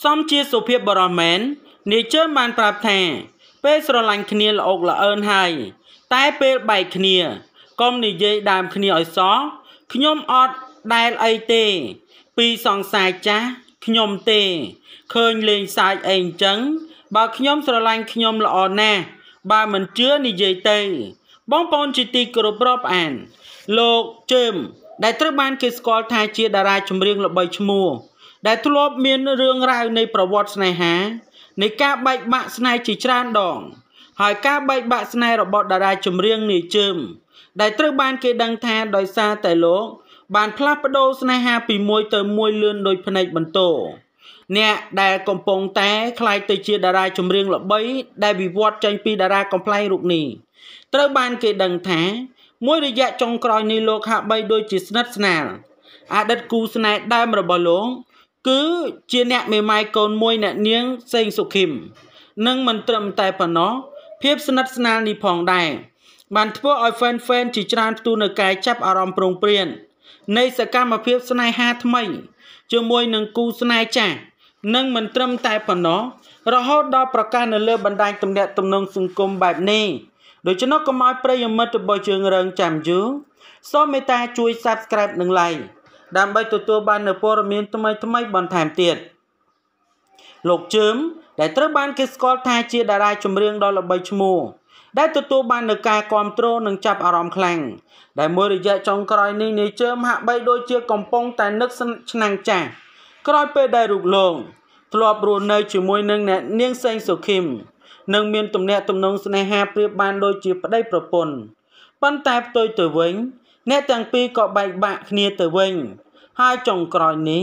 សំជាសុភាពបរមមែននាយជើបានប្រាប់ថាពេលស្រឡាញ់គ្នាល្អកល្អើនហើយតែពេលបែកគ្នាកុំនិយាយដើមគ្នាឲ្យសោះខ្ញុំអត់ដែលអីទេ ពីសង្សារចាស់ខ្ញុំទេឃើញលេងសើចអីអញ្ចឹង បើខ្ញុំ ស្រឡាញ់ខ្ញុំល្អណាស់បើមិនជឿនិយាយទៅបងប្អូនជាទីគោរពរាប់អាន លោកជើមដែលត្រូវបានគេស្គាល់ថាជាតារាចម្រៀង ល្បីឈ្មោះដែលធ្លាប់មានរឿងរ៉ាវនៃប្រវត្តិស្នេហា នៃការបែកបាក់ស្នេហ៍ជាច្រើនដង ហើយការបែកបាក់ស្នេហ៍របស់ តារាចម្រៀងនាយជើមដែលត្រូវបាន គេដឹងថាដោយសារតែលោក បានផ្លាស់ប្ដូរស្នេហាពីមួយទៅមួយលឿនដោយភ្នែកបន្ទោអ្នកដែលកំពុងតែខ្លាយទៅជាតារាចម្រៀងល្បី ដែលវិវត្តចេញពីតារាកំ pl ែងរូបនេះត្រូវ បាន គេដឹងថា មួយរយៈចុងក្រោយនេះលោកហាក់បីដូចជាស្និទ្ធស្នាលអតីតគូស្នេហ៍ដើមរបស់លោកគឺជាអ្នកមេម៉ាយកូនមួយអ្នកនាង សេងសុខឹមនិងមិនត្រឹមតែប៉ុណ្ណោះភាព ស្និទ្ធស្នាលនេះផងដែរបានធ្វើឲ្យ fan fan ជាច្រើនផ្ទុះនៅកាយចាប់អារម្មណ៍ប្រងព្រាន នៃសកម្មភាព ស្នេហាថ្មីជាមួយនឹងគូស្នេហ៍ចាស់និងមិនត្រឹមតែប៉ុណ្ណោះរហូតដល់ប្រកាសនៅលើបណ្ដាញទំនាក់ទំនងសង្គមបែបនេះដូច្នោះកុំឲ្យប្រិយមិត្តរបស់យើងរងចាំយូរសូមមេត្តាជួយ Subscribe និង Like ដើម្បីទទួលបាននូវព័ត៌មានថ្មីៗបន្ថែមទៀតលោកជើម ដែលត្រូវបានគេស្គាល់ថាជាតារាចម្រៀងដ៏ល្បីឈ្មោះដែលទទួលបាននូវការគ្រប់គ្រងនិងចាប់អារម្មណ៍ខ្លាំងដែលមួយរយៈចុងក្រោយនេះនាយជើមហាក់បីដូចជាកំពុងតែនឹកឆ្នាំងចាស់ក្រោយពេលដែលរូបលោកធ្លាប់រស់នៅជាមួយនឹងអ្នកនាង សេងសុខីមនិងមានទំនាក់ទំនងស្នេហាប្រៀបបាន ដូចជាប្តីប្រពន្ធប៉ុន្តែផ្ទុយទៅវិញអ្នកទាំងពីរក៏បែកបាក់គ្នាទៅវិញ ហើយចុងក្រោយនេះ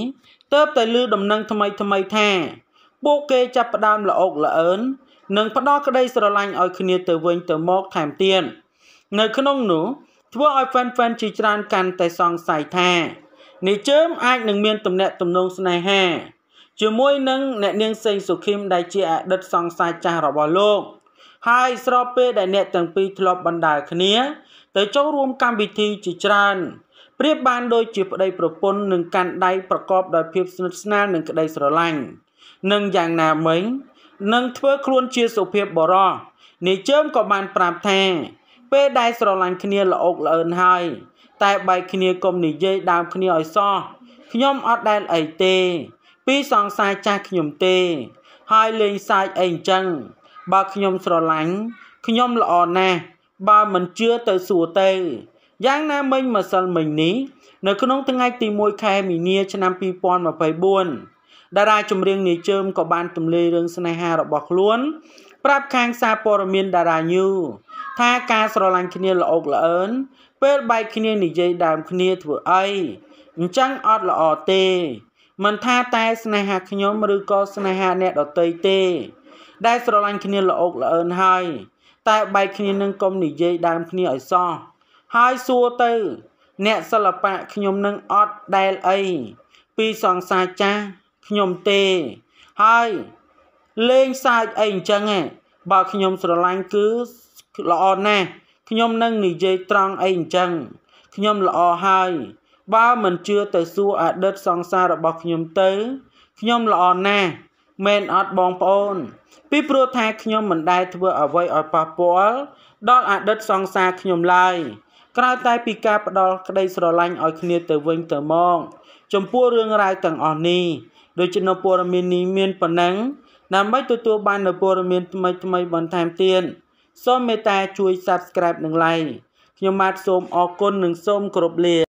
ទើបតែឮដំណឹងថ្មីថ្មីថា ពួកគេចាប់ផ្ដើមល្អុកល្អើននិងផ្ដោះក្តីស្រឡាញ់ឲ្យគ្នាទៅវិញទៅមកថែមទៀតនៅក្នុងនោះ ធ្វើឲ្យ fan fan ជាច្រើនកាន់តែសង្ស័យថានេះជើមអាចនឹងមានទំនាក់ទំនងស្នេហាជាមួយនឹងអ្នកនាងសេងសុខីមដែលជាអតីតសង្សារចាស់របស់លោក។ហើយស្របពេលដែលអ្នកទាំងពីរធ្លាប់បណ្ដើគ្នា ទៅចូលរួមកម្មវិធីជាច្រើនប្រៀបបានដូចជាប្តីប្រពន្ធនឹងកាន់ដៃប្រកបដោយភាពស្និទ្ធស្នាលនិងក្តីស្រឡាញ់និងយ៉ាងណាមិញនឹងធ្វើខ្លួនជាសុភាពបរោះនាយជើមក៏បានប្រាប់ថាពេលដែលស្រឡាញ់គ្នាល្អុកល្អើនហើយតែបែកគ្នាកុំនិយាយដើមគ្នាឲ្យសោះខ្ញុំអត់ដែលអីទេ ពីសង្សារចាស់ខ្ញុំទេ ហើយលេងសើចអីអញ្ចឹងបើខ្ញុំស្រឡាញ់ខ្ញុំល្អណាស់បើមិនជឿទៅសួរទៅយ៉ាងណាមិញម្សិលមិញនេះនៅ ក្នុងថ្ងៃទី1ខែមីនាឆ្នាំ2024តារាចម្រៀងនាយជើមក៏បានទម្លាយរឿងស្នេហារបស់ខ្លួនប្រាប់ខាងសារព័ត៌មានតារាញូ ថាការស្រឡាញ់គ្នាល្អកល្អើនពេលបែកគ្នានិយាយដើមគ្នាធ្វើអីអញ្ចឹងអត់ល្អទេ មិនថាតែស្នេហាខ្ញុំឬក៏ស្នេហាអ្នកដទៃទេដែលស្រឡាញ់គ្នាល្អកល្អើនហើយ តែបែកគ្នានឹងកុំនិយាយដើមគ្នាឲ្យសោះហើយសួរទៅ អ្នកសិល្បៈខ្ញុំនឹងអត់ដែលអីពីសង្សារចាស់ខ្ញុំទេហើយលេងសើចអីអញ្ចឹងបើខ្ញុំស្រឡាញ់គឺល្អណាស់ខ្ញុំនឹងនិយាយត្រង់អីអញ្ចឹងខ្ញុំល្អហើយបើមិនជឿទៅសួរអតីតសង្សាររបស់ខ្ញុំទៅខ្ញុំល្អណាស់មែនអត់បងប្អូន ពីព្រោះថាខ្ញុំមិនដែលធ្វើអ្វីឲ្យប៉ះពាល់ដល់អតីតសង្សារខ្ញុំឡើយក្រៅតែពីការផ្ដល់ក្តីស្រឡាញ់ឲ្យគ្នាទៅវិញទៅមកចំពោះរឿងរ៉ាវទាំងអស់នេះដូចជានៅព័ត៌មាននេះមានប៉ុណ្ណឹងដើម្បីទទួលបាននូវព័ត៌មានថ្មីថ្មីបន្ថែមទៀតសូមមេត្តាជួយ Subscribe និង Like ខ្ញុំបាទសូមអរគុណនិងសូមគោរពលា